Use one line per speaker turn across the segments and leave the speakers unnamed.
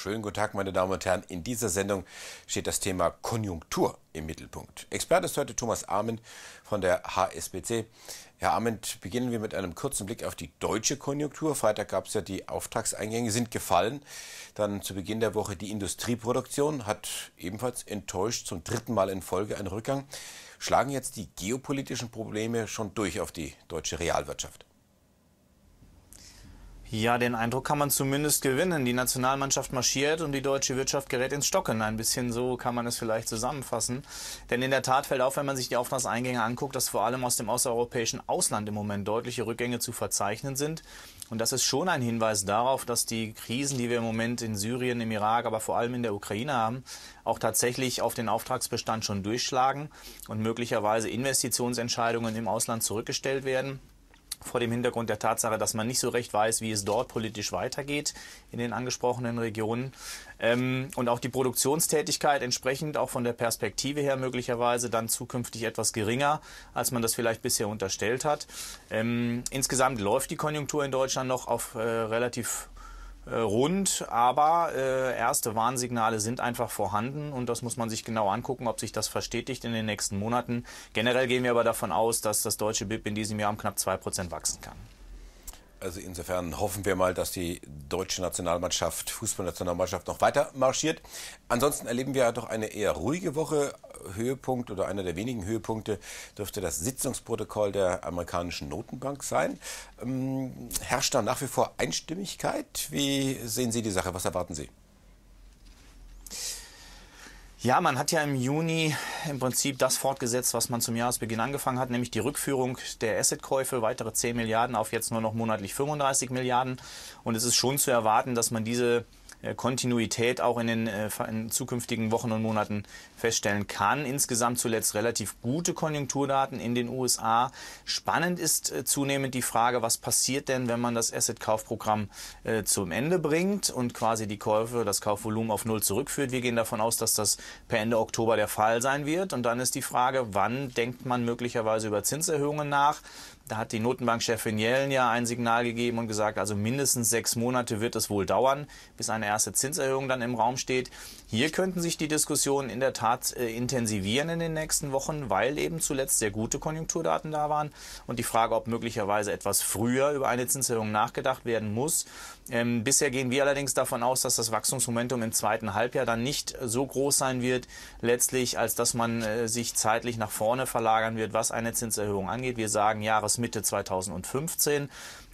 Schönen guten Tag, meine Damen und Herren. In dieser Sendung steht das Thema Konjunktur im Mittelpunkt. Experte ist heute Thomas Arment von der HSBC. Herr Arment, beginnen wir mit einem kurzen Blick auf die deutsche Konjunktur. Freitag gab es ja die Auftragseingänge, sind gefallen. Dann zu Beginn der Woche die Industrieproduktion hat ebenfalls enttäuscht, zum dritten Mal in Folge ein Rückgang. Schlagen jetzt die geopolitischen Probleme schon durch auf die deutsche Realwirtschaft?
Ja, den Eindruck kann man zumindest gewinnen. Die Nationalmannschaft marschiert und die deutsche Wirtschaft gerät ins Stocken. Ein bisschen so kann man es vielleicht zusammenfassen. Denn in der Tat fällt auf, wenn man sich die Auftragseingänge anguckt, dass vor allem aus dem außereuropäischen Ausland im Moment deutliche Rückgänge zu verzeichnen sind. Und das ist schon ein Hinweis darauf, dass die Krisen, die wir im Moment in Syrien, im Irak, aber vor allem in der Ukraine haben, auch tatsächlich auf den Auftragsbestand schon durchschlagen und möglicherweise Investitionsentscheidungen im Ausland zurückgestellt werden vor dem Hintergrund der Tatsache, dass man nicht so recht weiß, wie es dort politisch weitergeht in den angesprochenen Regionen. Ähm, und auch die Produktionstätigkeit entsprechend auch von der Perspektive her möglicherweise dann zukünftig etwas geringer, als man das vielleicht bisher unterstellt hat. Ähm, insgesamt läuft die Konjunktur in Deutschland noch auf äh, relativ äh, rund, aber äh, erste Warnsignale sind einfach vorhanden und das muss man sich genau angucken, ob sich das verstetigt in den nächsten Monaten. Generell gehen wir aber davon aus, dass das deutsche BIP in diesem Jahr um knapp zwei Prozent wachsen kann.
Also insofern hoffen wir mal, dass die deutsche Nationalmannschaft, Fußballnationalmannschaft noch weiter marschiert. Ansonsten erleben wir ja doch eine eher ruhige Woche. Höhepunkt oder einer der wenigen Höhepunkte dürfte das Sitzungsprotokoll der amerikanischen Notenbank sein. Ähm, herrscht da nach wie vor Einstimmigkeit? Wie sehen
Sie die Sache? Was erwarten Sie? Ja, man hat ja im Juni im Prinzip das fortgesetzt, was man zum Jahresbeginn angefangen hat, nämlich die Rückführung der Assetkäufe, weitere 10 Milliarden auf jetzt nur noch monatlich 35 Milliarden. Und es ist schon zu erwarten, dass man diese äh, Kontinuität auch in den äh, in zukünftigen Wochen und Monaten feststellen kann. Insgesamt zuletzt relativ gute Konjunkturdaten in den USA. Spannend ist äh, zunehmend die Frage, was passiert denn, wenn man das Asset-Kaufprogramm zum Ende bringt und quasi die Käufe, das Kaufvolumen auf Null zurückführt. Wir gehen davon aus, dass das per Ende Oktober der Fall sein wird. Und dann ist die Frage, wann denkt man möglicherweise über Zinserhöhungen nach? Da hat die Notenbankchefin Yellen ja ein Signal gegeben und gesagt, also mindestens sechs Monate wird es wohl dauern, bis eine erste Zinserhöhung dann im Raum steht. Hier könnten sich die Diskussionen in der Tat äh, intensivieren in den nächsten Wochen, weil eben zuletzt sehr gute Konjunkturdaten da waren. Und die Frage, ob möglicherweise etwas früher über eine Zinserhöhung nachgedacht werden muss, ähm, bisher gehen wir allerdings davon aus, dass das Wachstumsmomentum im zweiten Halbjahr dann nicht so groß sein wird, letztlich, als dass man äh, sich zeitlich nach vorne verlagern wird, was eine Zinserhöhung angeht. Wir sagen Jahresmitte 2015.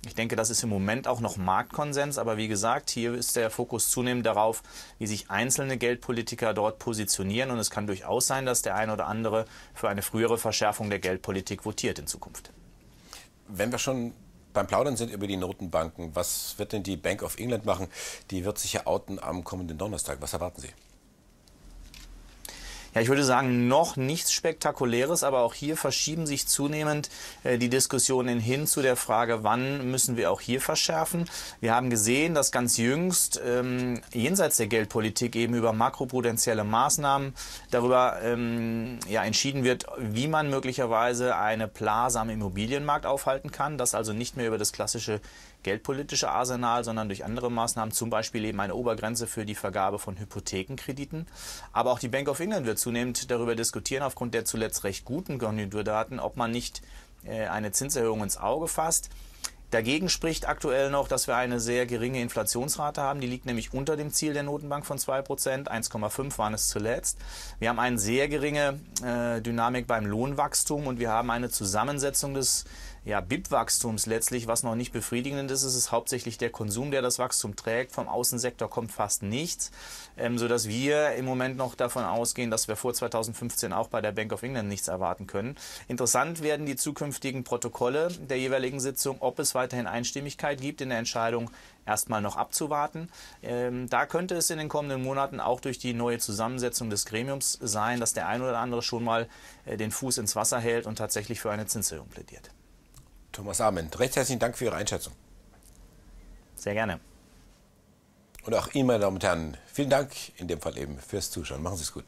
Ich denke, das ist im Moment auch noch Marktkonsens, aber wie gesagt, hier ist der Fokus zunehmend darauf, wie sich einzelne Geldpolitiker dort positionieren und es kann durchaus sein, dass der eine oder andere für eine frühere Verschärfung der Geldpolitik votiert in Zukunft.
Wenn wir schon beim Plaudern sind über die Notenbanken. Was wird denn die Bank of England machen?
Die wird sich ja outen am kommenden Donnerstag. Was erwarten Sie? Ja, ich würde sagen, noch nichts Spektakuläres, aber auch hier verschieben sich zunehmend äh, die Diskussionen hin zu der Frage, wann müssen wir auch hier verschärfen. Wir haben gesehen, dass ganz jüngst ähm, jenseits der Geldpolitik eben über makroprudenzielle Maßnahmen darüber ähm, ja, entschieden wird, wie man möglicherweise eine Blase am Immobilienmarkt aufhalten kann. Das also nicht mehr über das klassische geldpolitische Arsenal, sondern durch andere Maßnahmen, zum Beispiel eben eine Obergrenze für die Vergabe von Hypothekenkrediten. Aber auch die Bank of England wird zunehmend darüber diskutieren, aufgrund der zuletzt recht guten Konjunkturdaten, ob man nicht äh, eine Zinserhöhung ins Auge fasst. Dagegen spricht aktuell noch, dass wir eine sehr geringe Inflationsrate haben. Die liegt nämlich unter dem Ziel der Notenbank von 2%. 1,5 waren es zuletzt. Wir haben eine sehr geringe äh, Dynamik beim Lohnwachstum und wir haben eine Zusammensetzung des ja, BIP-Wachstums letztlich, was noch nicht befriedigend ist, ist es hauptsächlich der Konsum, der das Wachstum trägt. Vom Außensektor kommt fast nichts, ähm, sodass wir im Moment noch davon ausgehen, dass wir vor 2015 auch bei der Bank of England nichts erwarten können. Interessant werden die zukünftigen Protokolle der jeweiligen Sitzung, ob es weiterhin Einstimmigkeit gibt in der Entscheidung, erstmal noch abzuwarten. Ähm, da könnte es in den kommenden Monaten auch durch die neue Zusammensetzung des Gremiums sein, dass der ein oder andere schon mal äh, den Fuß ins Wasser hält und tatsächlich für eine Zinserhöhung plädiert. Thomas Arment. recht herzlichen Dank für Ihre Einschätzung. Sehr gerne.
Und auch Ihnen, meine Damen und Herren, vielen Dank in dem Fall eben fürs Zuschauen. Machen Sie es gut.